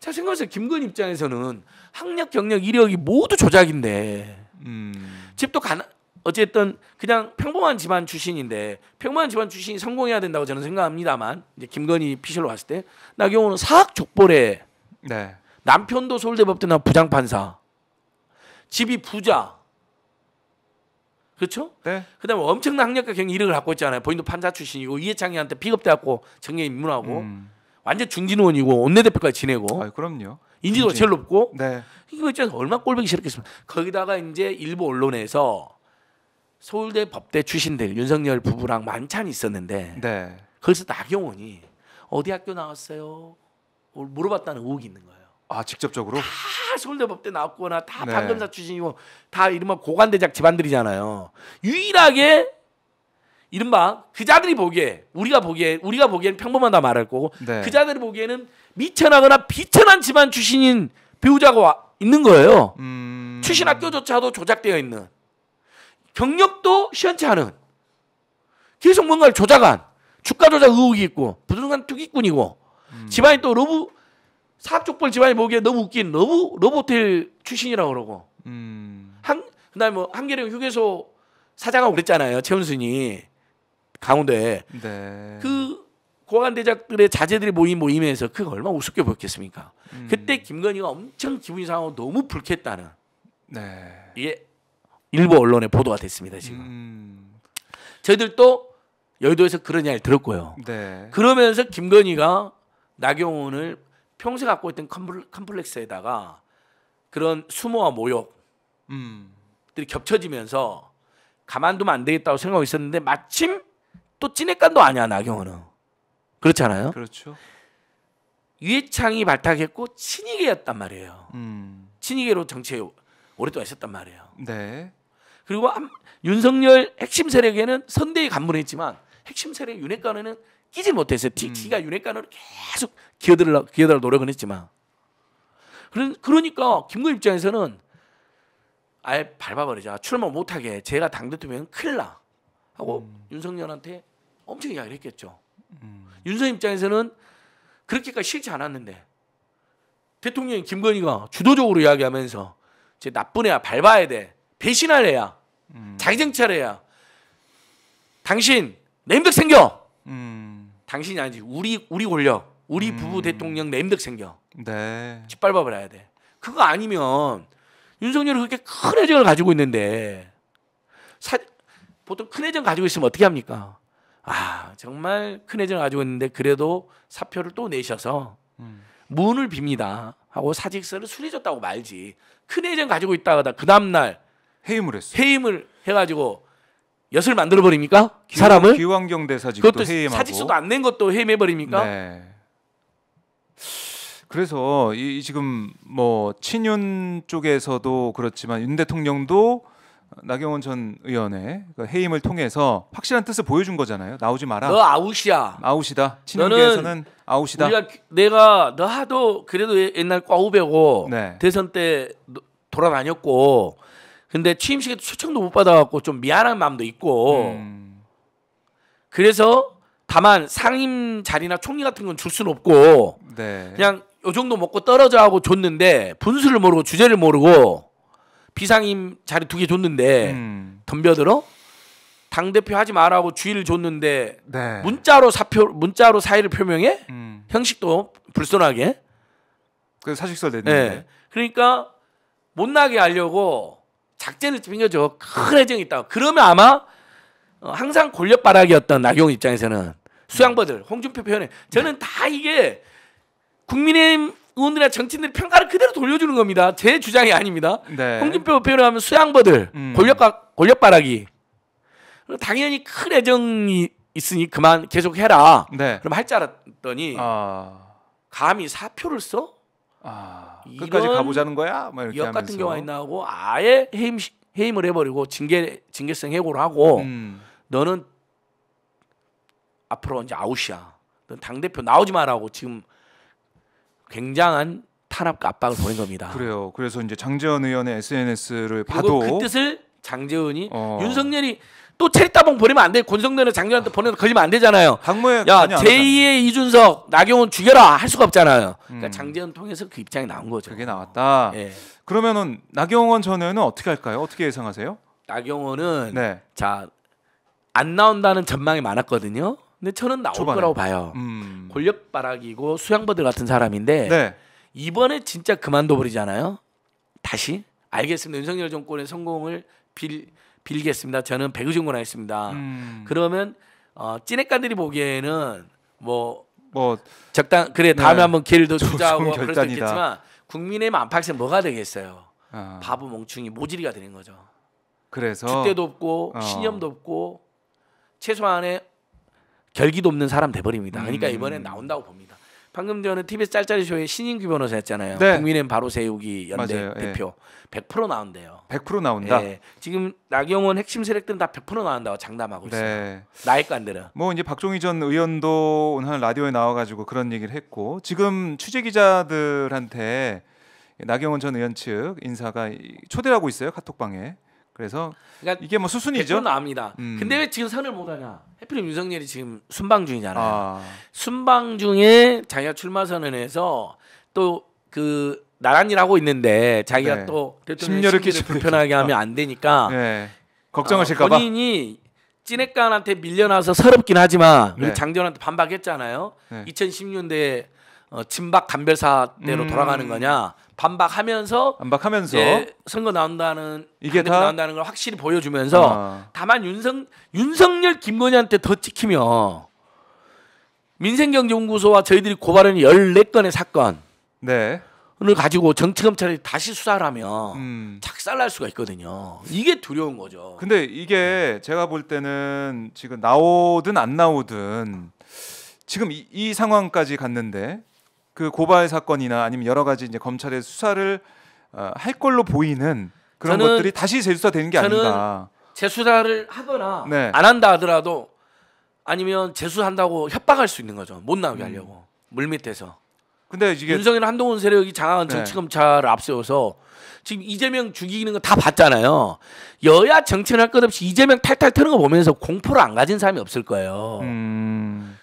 제가 생각했어요. 김건 입장에서는 학력, 경력, 이력이 모두 조작인데 음. 집도 가나 어쨌든 그냥 평범한 집안 출신인데 평범한 집안 출신이 성공해야 된다고 저는 생각합니다만 이제 김건희 피셜로 봤을 때 나경우는 사학 족벌에 네. 남편도 서울대법대 나 부장판사 집이 부자 그렇죠? 네. 그다음에 엄청난 학력과 경력 이력을 갖고 있잖아요. 본인도 판사 출신이고 이해창이한테 비겁대갖고 정계 입문하고 음. 완전 중진의원이고 원내대표까지 지내고. 아, 그럼요. 인지도가 제일 높고. 네. 이거 있잖아요. 얼마 꼴보기 싫었겠습니까? 거기다가 이제 일부 언론에서 서울대 법대 출신들 윤석열 부부랑 만찬이 있었는데 네. 거기서 나경원이 어디 학교 나왔어요? 물어봤다는 의혹이 있는 거예요. 아 직접적으로? 다 서울대 법대 나왔거나 다 네. 판검사 출신이고 다 이른바 고관대작 집안들이잖아요. 유일하게 이른바 그자들이 보기에 우리가 보기에 우리가 보기엔 평범하다 말할 거고 네. 그자들이 보기에는 미천하거나 비천한 집안 출신인 배우자가 있는 거예요. 음... 출신 학교조차도 조작되어 있는 경력도 시원치 않은 계속 뭔가를 조작한 주가 조작 의혹이 있고 부동산 투기꾼이고 음... 집안이 또로브 사학족벌 집안이 보기에 너무 웃긴 로브러브텔 출신이라고 그러고 음... 한 그다음에 뭐 한계령 휴게소 사장하고 그랬잖아요 최은순이 가운데 네. 그 고관 대작들의 자제들이 모임 모임에서 그걸 얼마나 우습게 보였겠습니까? 음. 그때 김건희가 엄청 기분이 상하고 너무 불쾌했다는 네. 이게 일부 언론에 보도가 됐습니다 지금. 음. 저희들도 여의도에서 그런 이야기를 들었고요. 네. 그러면서 김건희가 나경원을 평소 갖고 있던 컴플렉스에다가 그런 수모와 모욕들이 음. 겹쳐지면서 가만두면 안 되겠다고 생각하고 있었는데 마침 또진핵관도 아니야 나경원은. 그렇잖아요. 그렇죠. 유해창이 발탁했고 친이계였단 말이에요. 음. 친이계로 정치에 오랫동안 있었단 말이에요. 네. 그리고 한, 윤석열 핵심 세력에는 선대위 간문했지만 핵심 세력 윤핵관에는 끼지 못했어요. TT가 음. 윤핵관으로 계속 기어들려 기어들 노력은 했지만. 그런 그러니까 김건 입장에서는 아예 밟아버리자 출마 못하게 제가 당 대통령 큰일 나 하고 음. 윤석열한테 엄청 이야기를 했겠죠. 음. 윤석 입장에서는 그렇게까지 싫지 않았는데 대통령인 김건희가 주도적으로 이야기하면서 제 나쁜 애야 밟아야 돼 배신할 애야 음. 자기 정찰해야 당신 냄힘 생겨 음. 당신이 아니지 우리 우리 권력 우리 음. 부부 대통령 냄힘 생겨 네. 짓밟아버려야 돼 그거 아니면 윤석열이 그렇게 큰 애정을 가지고 있는데 사, 보통 큰 애정 가지고 있으면 어떻게 합니까 아 정말 큰 애정 을 가지고 있는데 그래도 사표를 또 내셔서 음. 문을 빕니다 하고 사직서를 수리줬다고 말지 큰 애정 가지고 있다가 그 다음날 해임을 했어 해임을 해가지고 엿을 만들어 버립니까 사람을 기왕경 대사직도 그것도 해임하고 사직서도 안 낸 것도 해임해 버립니까 네. 그래서 이, 지금 뭐 친윤 쪽에서도 그렇지만 윤 대통령도 나경원 전 의원의 그 해임을 통해서 확실한 뜻을 보여준 거잖아요. 나오지 마라. 너 아웃이야. 아웃이다. 친윤계에서는 아웃이다. 우리가 내가 너 하도 그래도 옛날 꽈우배고 네. 대선 때 돌아다녔고 근데 취임식에 초청도 못 받아갖고 좀 미안한 마음도 있고 음. 그래서 다만 상임 자리나 총리 같은 건 줄 수는 없고 네. 그냥 요 정도 먹고 떨어져 하고 줬는데 분수를 모르고 주제를 모르고 비상임 자리 두 개 줬는데 음. 덤벼들어 당 대표 하지 말라고 주의를 줬는데 네. 문자로 사표 문자로 사의를 표명해 음. 형식도 불손하게 그 사직서 냈는데 네. 그러니까 못 나게 하려고 작전을 챙겨줘 큰 애정이 있다 그러면 아마 어, 항상 권력바닥이었던 나경 입장에서는 수양버들 홍준표 표현에 저는 다 이게 국민의힘 의원들이나 정치인들이 평가를 그대로 돌려주는 겁니다. 제 주장이 아닙니다. 네. 홍준표 표현을 하면 수양버들, 음. 권력과 권력바라기. 당연히 큰 애정이 있으니 그만 계속 해라. 네. 그럼 할 줄 알았더니 아... 감히 사표를 써? 아... 끝까지 가보자는 거야? 막 이렇게 역 같은 경우에 나오고 아예 해임 해임을 해버리고 징계 징계성 해고를 하고 음. 너는 앞으로 이제 아웃이야. 넌당 대표 나오지 말라고 지금 굉장한 탄압과 압박을 보낸 겁니다. 그래요. 그래서 이제 장재현 의원의 SNS를 봐도 그 뜻을 장재훈이 어. 윤석열이 또 체리따봉 보내면 안 돼. 권성대는 장재훈한테 보내서 걸리면 안 되잖아요. 당무에 야 제2의 이준석, 나경원 죽여라 할 수가 없잖아요. 그러니까 음. 장재훈 통해서 그 입장이 나온 거죠. 그게 나왔다. 예. 그러면은 나경원 전에는 어떻게 할까요? 어떻게 예상하세요? 나경원은 네. 자안 나온다는 전망이 많았거든요. 근데 저는 나올 초반에. 거라고 봐요. 음. 권력바락이고 수양버들 같은 사람인데 네. 이번에 진짜 그만둬버리잖아요. 다시 알겠습니다. 윤석열 정권의 성공을 빌 빌겠습니다. 저는 배우진 권하겠습니다. 음. 그러면 어, 찐핵가들이 보기에는 뭐뭐 뭐 적당 그래 다음에 네. 한번 기회를 더 주자고 그럴 수 있겠지만 국민의만팍팎 뭐가 되겠어요? 어. 바보 멍충이 모질이가 되는 거죠. 그래서 줏대도 없고 어. 신념도 없고 최소한의 결기도 없는 사람 돼버립니다. 그러니까 음. 이번엔 나온다고 봅니다. 방금 전에 t b 짤짤이 쇼에 신인규 변호사 했잖아요. 네. 국민의힘 바로 세우기 연대 맞아요. 예. 대표 예. 100% 나온대요. 100% 나온다. 예. 지금 나경원 핵심 세력들은 다 100% 나온다고 장담하고 네. 있어요. 나일관들은. 뭐 이제 박종희 전 의원도 오늘 라디오에 나와가지고 그런 얘기를 했고 지금 취재 기자들한테 나경원 전 의원 측 인사가 초대하고 있어요 카톡방에. 그래서 그러니까 이게 뭐 수순이죠. 나옵니다. 음. 근데 왜 지금 선을 못 하냐? 해필 윤석열이 지금 순방 중이잖아요. 아. 순방 중에 자기가 출마 선언해서 또 그 나란 일 하고 있는데 자기가 네. 또 대통령 심려를 불편하게 하면 안 되니까 네. 걱정하실까봐 어, 본인이 찐네깐한테 밀려나서 서럽긴 하지만 네. 장재원한테 반박했잖아요. 네. 2 0 1 0년대 어, 친박 담별사대로 음. 돌아가는 거냐 반박하면서 반박하면서 예, 선거 나온다는 이게 다 나온다는 걸 확실히 보여주면서 아. 다만 윤석 윤석열 김건희한테 더 찍히면 민생경제연구소와 저희들이 고발한 14건의 사건 네. 오늘 가지고 정치검찰이 다시 수사를 하면 음. 착살날 수가 있거든요. 이게 두려운 거죠. 근데 이게 네. 제가 볼 때는 지금 나오든 안 나오든 지금 이, 이 상황까지 갔는데 그 고발 사건이나 아니면 여러 가지 이제 검찰의 수사를 어, 할 걸로 보이는 그런 저는, 것들이 다시 재수사되는 게 아닌가. 재수사를 하거나 네. 안 한다 하더라도 아니면 재수한다고 협박할 수 있는 거죠. 못 나오게 음. 하려고 음. 물밑에서. 근데 이게 윤석열 한동훈 세력이 장악한 정치검찰을 네. 앞세워서 지금 이재명 죽이는 거 다 봤잖아요. 여야 정치를 할것 없이 이재명 탈탈 트는 거 보면서 공포를 안 가진 사람이 없을 거예요. 음.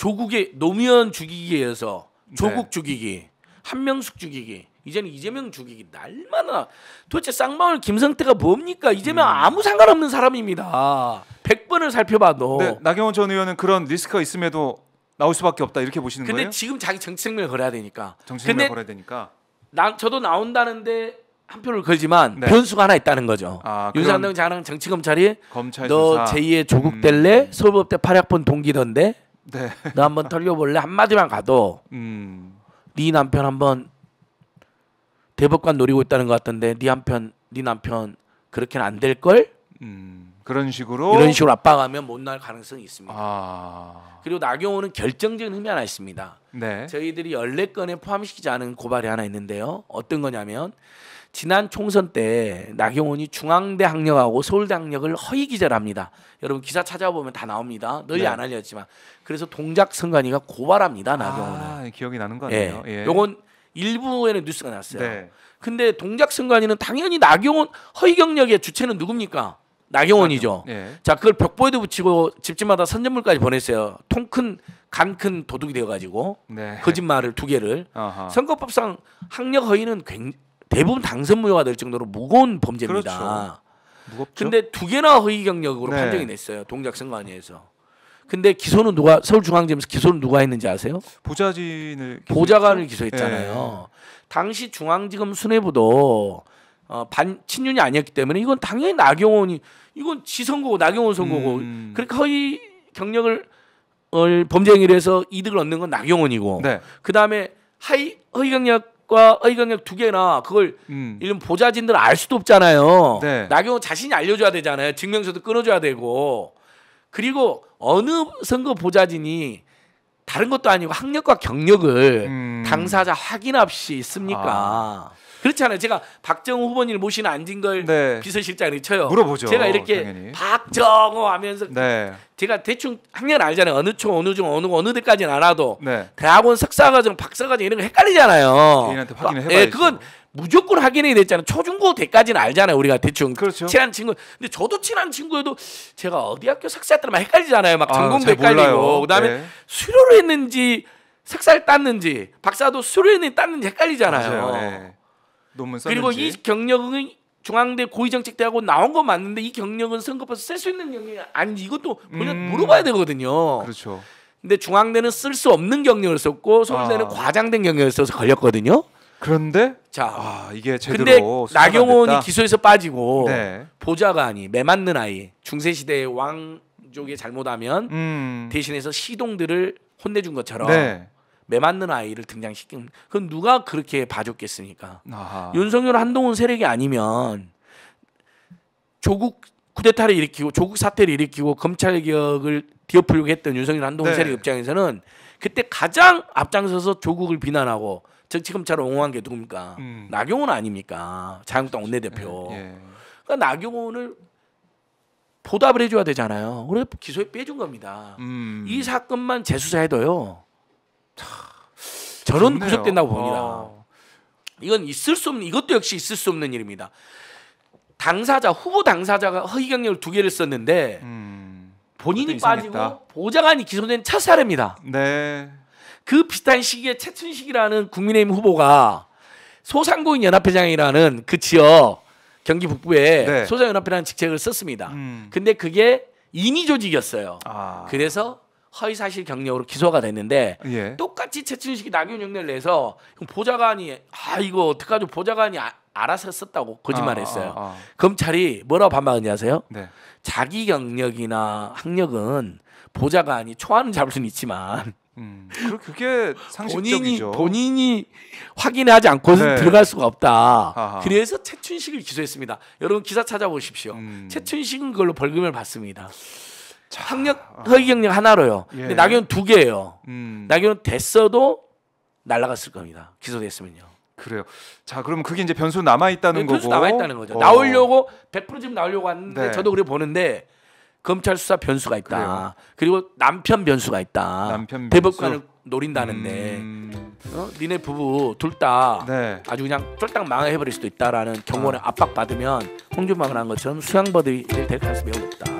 조국의 노무현 죽이기에 의해서 네. 조국 네. 죽이기, 한명숙 죽이기, 이제는 이재명 죽이기 날마다 도대체 쌍방울 김성태가 뭡니까? 이재명 음. 아무 상관없는 사람입니다. 100번을 살펴봐도. 네, 나경원 전 의원은 그런 리스크가 있음에도 나올 수밖에 없다 이렇게 보시는 근데 거예요? 근데 지금 자기 정치 생명을 걸어야 되니까. 정치 생명 걸어야 되니까. 나, 저도 나온다는데 한 표를 걸지만 네. 변수가 하나 있다는 거죠. 아, 윤상동 장랑 정치 검찰이 검찰 너 제2의 조국 될래? 음. 서울법대 8학번 동기던데 네. 너 한번 털려볼래? 한마디만 가도 음. 네 남편 한번 대법관 노리고 있다는 것 같던데 네 남편 네 남편 그렇게는 안 될 걸? 음. 그런 식으로 이런 식으로 압박하면 못 날 가능성이 있습니다. 아... 그리고 나경호는 결정적인 흠이 하나 있습니다. 네. 저희들이 열네 건에 포함시키지 않은 고발이 하나 있는데요. 어떤 거냐면 지난 총선 때 나경원이 중앙대 학력하고 서울대 학력을 허위 기재를 합니다. 여러분 기사 찾아보면 다 나옵니다. 널리 네. 안 알려졌지만 그래서 동작 선관위가 고발합니다. 나경원을. 아, 기억이 나는 거 아니에요? 예. 예. 요건 일부에는 뉴스가 났어요. 네. 근데 동작 선관위는 당연히 나경원 허위 경력의 주체는 누굽니까? 나경원이죠. 네. 자, 그걸 벽보에도 붙이고 집집마다 선전물까지 보냈어요. 통큰간큰 도둑이 되어 가지고 네. 거짓말을 두 개를. 어허. 선거법상 학력 허위는 굉장히 대부분 당선 무효가 될 정도로 무거운 범죄입니다. 그렇죠. 무겁죠. 근데 두 개나 허위 경력으로 네. 판정이 냈어요. 동작 선관위에서. 근데 기소는 누가 서울중앙지검에서 기소는 누가 했는지 아세요? 보좌진을 기소 보좌관을 기소했잖아요. 네. 당시 중앙지검 수뇌부도 어, 반 친윤이 아니었기 때문에 이건 당연히 나경원이 이건 지 선거고 나경원 선거고 음. 그러니 허위 경력을 범죄 행위로 해서 이득을 얻는 건 나경원이고 네. 그다음에 하위 허위 경력 과 의경력 두 개나 그걸 음. 이런 보좌진들 알 수도 없잖아요. 네. 나경원 자신이 알려줘야 되잖아요. 증명서도 끊어줘야 되고 그리고 어느 선거 보좌진이 다른 것도 아니고 학력과 경력을 음. 당사자 확인 없이 있습니까? 아. 그렇잖아요. 제가 박정호 후보님을 모시는 안진걸 네. 비서실장이 쳐요. 물어보죠. 제가 이렇게 당연히. 박정호 하면서 네. 제가 대충 학년 알잖아요. 어느 초, 어느 중, 어느 어느 데까지는 알아도 네. 대학원 석사과정, 박사과정 이런 거 헷갈리잖아요. 개인한테 확인을 아, 해봐야죠. 예, 그건 무조건 확인해야 되잖아요. 초중고 대까지는 알잖아요. 우리가 대충 그렇죠. 친한 친구. 근데 저도 친한 친구여도 제가 어디 학교 석사했더라면 헷갈리잖아요. 막 전공도 아, 헷갈리고 그다음에 네. 수료를 했는지 석사를 땄는지 박사도 수료를 했는지 땄는지 헷갈리잖아요. 맞아요, 네. 그리고 이 경력은 중앙대 고위정책대하고 나온 거 맞는데 이 경력은 선거법에서 쓸 수 있는 경력이 아닌지 이것도 본인 음. 물어봐야 되거든요. 그렇죠. 근데 중앙대는 쓸 수 없는 경력을 썼고 서울대는 아. 과장된 경력을 써서 걸렸거든요. 그런데 자 아, 이게 제대로 근데 나경원이 기소에서 빠지고 네. 보좌관이 매맞는 아이 중세 시대의 왕족이 잘못하면 음. 대신해서 시동들을 혼내준 것처럼 네. 매 맞는 아이를 등장시킨 그건 누가 그렇게 봐줬겠습니까? 아하. 윤석열 한동훈 세력이 아니면 조국 쿠데타를 일으키고 조국 사태를 일으키고 검찰 개혁을 뒤엎으려고 했던 윤석열 한동훈 네. 세력 입장에서는 그때 가장 앞장서서 조국을 비난하고 정치 검찰을 옹호한 게 누굽니까? 음. 나경원 아닙니까? 자유한국당 원내대표. 예, 예. 그러니까 나경원을 보답을 해줘야 되잖아요. 그래서 기소에 빼준 겁니다. 음. 이 사건만 재수사해도요. 저런 구속된다고 봅니다. 어. 이건 있을 수 없는 이것도 역시 있을 수 없는 일입니다. 당사자 후보 당사자가 허위 경력을 두 개를 썼는데 음, 본인이 빠지고 보좌관이 기소된 첫 사례입니다. 네. 그 비슷한 시기에 최춘식이라는 국민의힘 후보가 소상공인 연합회장이라는 그 지역 경기 북부에 네. 소상연합회라는 직책을 썼습니다. 음. 근데 그게 인위 조직이었어요. 아. 그래서 허위사실 경력으로 기소가 됐는데 예. 똑같이 최춘식이 나균영내를 내서 보좌관이 아 이거 어떡하죠 보좌관이 아, 알아서 썼다고 거짓말했어요. 아, 아, 아, 검찰이 뭐라고 반박했냐 하세요? 네. 자기 경력이나 학력은 보좌관이 초안은 잡을 수는 있지만 음, 그게 상식적이죠. 본인이, 본인이 확인하지 않고는 네. 들어갈 수가 없다. 아하. 그래서 최춘식을 기소했습니다. 여러분 기사 찾아보십시오. 음. 최춘식은 그걸로 벌금을 받습니다. 학력 허위 아. 경력 하나로요. 예. 근데 예. 낙경원두 개예요. 음. 나경 됐어도 날라갔을 겁니다. 기소됐으면요. 그래요. 자, 그러면 그게 이제 변수 남아 있다는 네, 거고. 변수 남아 있다는 거죠. 어. 나오려고 100% 지금 나오려고 하는데 네. 저도 그래 보는데 검찰 수사 변수가 있다. 그래요. 그리고 남편 변수가 있다. 남편 대법관을 노린다는데 음... 어? 니네 부부 둘다 네. 아주 그냥 쫄딱 망해버릴 수도 있다라는 경원의 아. 압박 받으면 홍준방을 한 것처럼 수양버들이 될 가능성이 매우 높다.